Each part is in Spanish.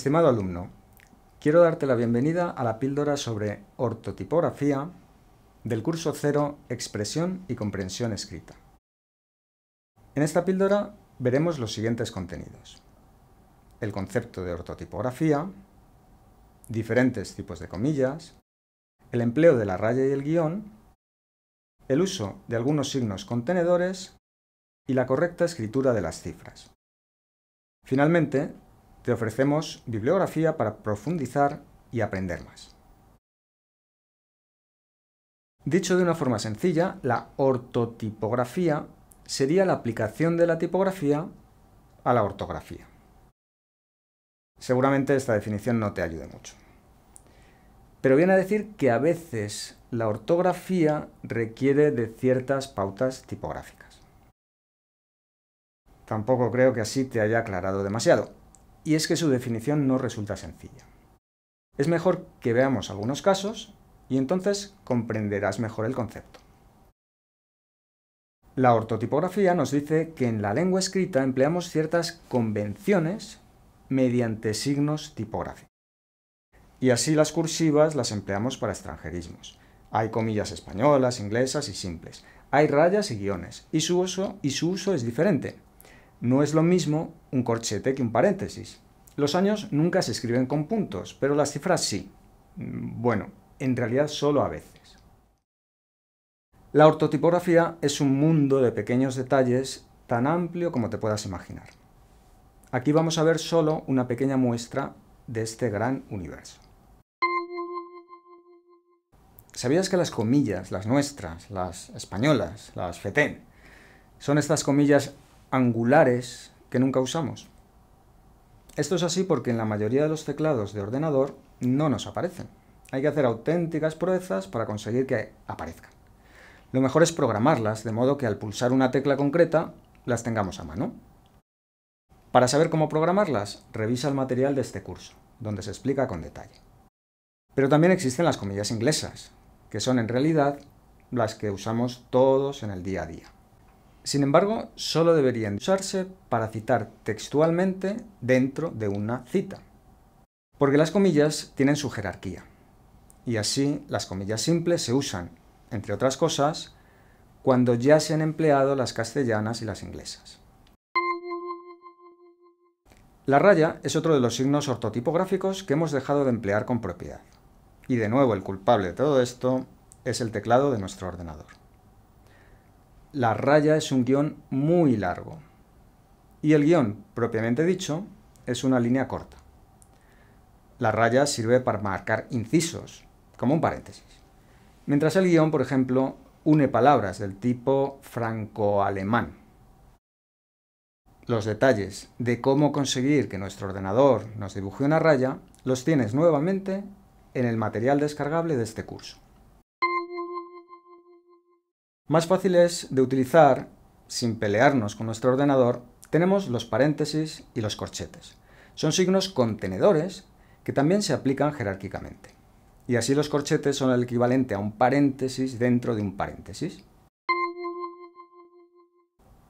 Estimado alumno, quiero darte la bienvenida a la píldora sobre ortotipografía del curso cero Expresión y Comprensión Escrita. En esta píldora veremos los siguientes contenidos. El concepto de ortotipografía, diferentes tipos de comillas, el empleo de la raya y el guión, el uso de algunos signos contenedores y la correcta escritura de las cifras. Finalmente, te ofrecemos bibliografía para profundizar y aprender más. Dicho de una forma sencilla, la ortotipografía sería la aplicación de la tipografía a la ortografía. Seguramente esta definición no te ayude mucho. Pero viene a decir que a veces la ortografía requiere de ciertas pautas tipográficas. Tampoco creo que así te haya aclarado demasiado y es que su definición no resulta sencilla. Es mejor que veamos algunos casos y entonces comprenderás mejor el concepto. La ortotipografía nos dice que en la lengua escrita empleamos ciertas convenciones mediante signos tipográficos. Y así las cursivas las empleamos para extranjerismos. Hay comillas españolas, inglesas y simples. Hay rayas y guiones, y su uso, y su uso es diferente, no es lo mismo un corchete que un paréntesis. Los años nunca se escriben con puntos, pero las cifras sí. Mm, bueno, en realidad solo a veces. La ortotipografía es un mundo de pequeños detalles tan amplio como te puedas imaginar. Aquí vamos a ver solo una pequeña muestra de este gran universo. ¿Sabías que las comillas, las nuestras, las españolas, las fetén, son estas comillas angulares que nunca usamos. Esto es así porque en la mayoría de los teclados de ordenador no nos aparecen. Hay que hacer auténticas proezas para conseguir que aparezcan. Lo mejor es programarlas, de modo que al pulsar una tecla concreta, las tengamos a mano. Para saber cómo programarlas, revisa el material de este curso, donde se explica con detalle. Pero también existen las comillas inglesas, que son en realidad las que usamos todos en el día a día. Sin embargo, solo deberían usarse para citar textualmente dentro de una cita, porque las comillas tienen su jerarquía. Y así, las comillas simples se usan, entre otras cosas, cuando ya se han empleado las castellanas y las inglesas. La raya es otro de los signos ortotipográficos que hemos dejado de emplear con propiedad. Y de nuevo el culpable de todo esto es el teclado de nuestro ordenador. La raya es un guión muy largo. Y el guión, propiamente dicho, es una línea corta. La raya sirve para marcar incisos, como un paréntesis. Mientras el guión, por ejemplo, une palabras del tipo franco-alemán. Los detalles de cómo conseguir que nuestro ordenador nos dibuje una raya los tienes nuevamente en el material descargable de este curso más fáciles de utilizar sin pelearnos con nuestro ordenador, tenemos los paréntesis y los corchetes. Son signos contenedores que también se aplican jerárquicamente. Y así los corchetes son el equivalente a un paréntesis dentro de un paréntesis.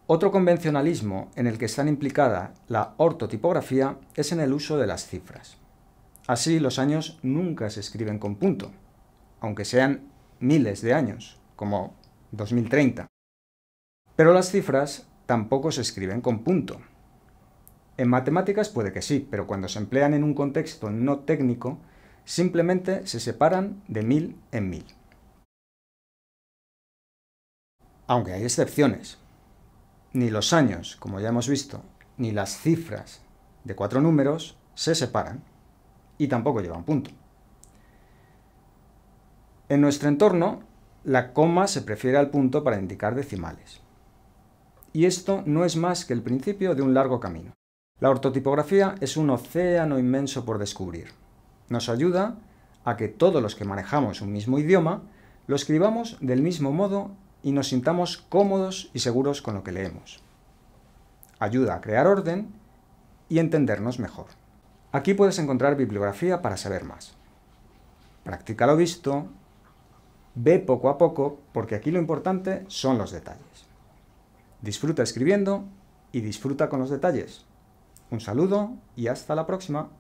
Otro convencionalismo en el que están implicada la ortotipografía es en el uso de las cifras. Así los años nunca se escriben con punto, aunque sean miles de años, como 2030. Pero las cifras tampoco se escriben con punto. En matemáticas puede que sí, pero cuando se emplean en un contexto no técnico, simplemente se separan de mil en mil. Aunque hay excepciones. Ni los años, como ya hemos visto, ni las cifras de cuatro números se separan y tampoco llevan punto. En nuestro entorno, la coma se prefiere al punto para indicar decimales. Y esto no es más que el principio de un largo camino. La ortotipografía es un océano inmenso por descubrir. Nos ayuda a que todos los que manejamos un mismo idioma lo escribamos del mismo modo y nos sintamos cómodos y seguros con lo que leemos. Ayuda a crear orden y entendernos mejor. Aquí puedes encontrar bibliografía para saber más. Practica lo visto, Ve poco a poco, porque aquí lo importante son los detalles. Disfruta escribiendo y disfruta con los detalles. Un saludo y hasta la próxima.